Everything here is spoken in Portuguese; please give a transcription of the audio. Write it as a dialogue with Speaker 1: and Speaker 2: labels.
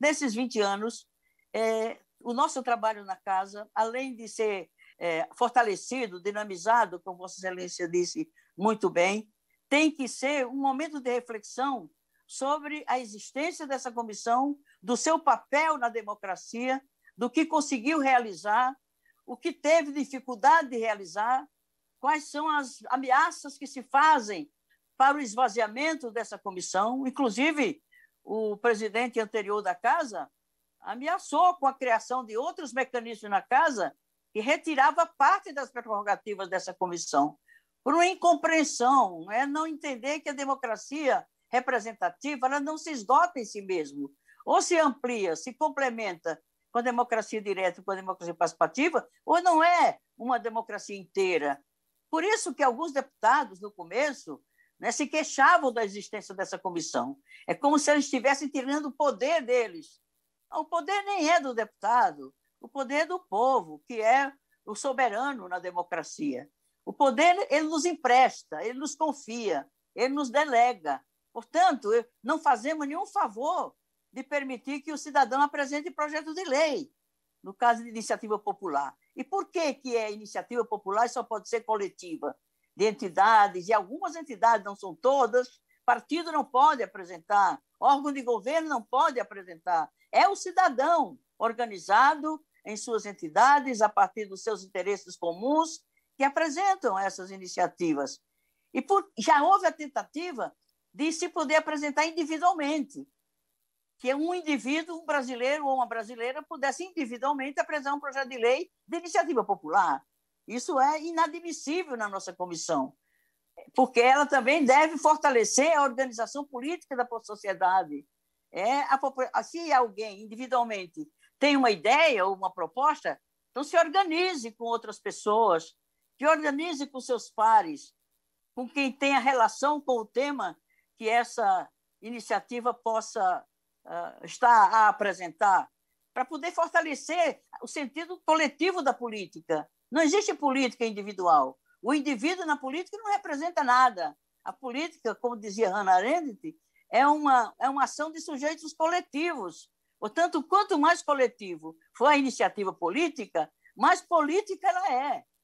Speaker 1: Nesses 20 anos, é, o nosso trabalho na casa, além de ser é, fortalecido, dinamizado, como Vossa Excelência disse muito bem, tem que ser um momento de reflexão sobre a existência dessa comissão, do seu papel na democracia, do que conseguiu realizar, o que teve dificuldade de realizar, quais são as ameaças que se fazem para o esvaziamento dessa comissão, inclusive o presidente anterior da casa ameaçou com a criação de outros mecanismos na casa que retirava parte das prerrogativas dessa comissão por uma incompreensão, é não entender que a democracia representativa ela não se esgota em si mesmo, ou se amplia, se complementa com a democracia direta, com a democracia participativa, ou não é uma democracia inteira. Por isso que alguns deputados no começo né, se queixavam da existência dessa comissão. É como se eles estivessem tirando o poder deles. O poder nem é do deputado, o poder é do povo, que é o soberano na democracia. O poder ele nos empresta, ele nos confia, ele nos delega. Portanto, não fazemos nenhum favor de permitir que o cidadão apresente projeto de lei, no caso de iniciativa popular. E por que, que é iniciativa popular e só pode ser coletiva? de entidades, e algumas entidades, não são todas, partido não pode apresentar, órgão de governo não pode apresentar. É o cidadão organizado em suas entidades, a partir dos seus interesses comuns, que apresentam essas iniciativas. E por, já houve a tentativa de se poder apresentar individualmente, que um indivíduo, um brasileiro ou uma brasileira, pudesse individualmente apresentar um projeto de lei de iniciativa popular. Isso é inadmissível na nossa comissão, porque ela também deve fortalecer a organização política da sociedade. É a, se alguém individualmente tem uma ideia ou uma proposta, então se organize com outras pessoas, se organize com seus pares, com quem tem a relação com o tema que essa iniciativa possa uh, estar a apresentar para poder fortalecer o sentido coletivo da política. Não existe política individual. O indivíduo na política não representa nada. A política, como dizia Hannah Arendt, é uma, é uma ação de sujeitos coletivos. Portanto, quanto mais coletivo for a iniciativa política, mais política ela é.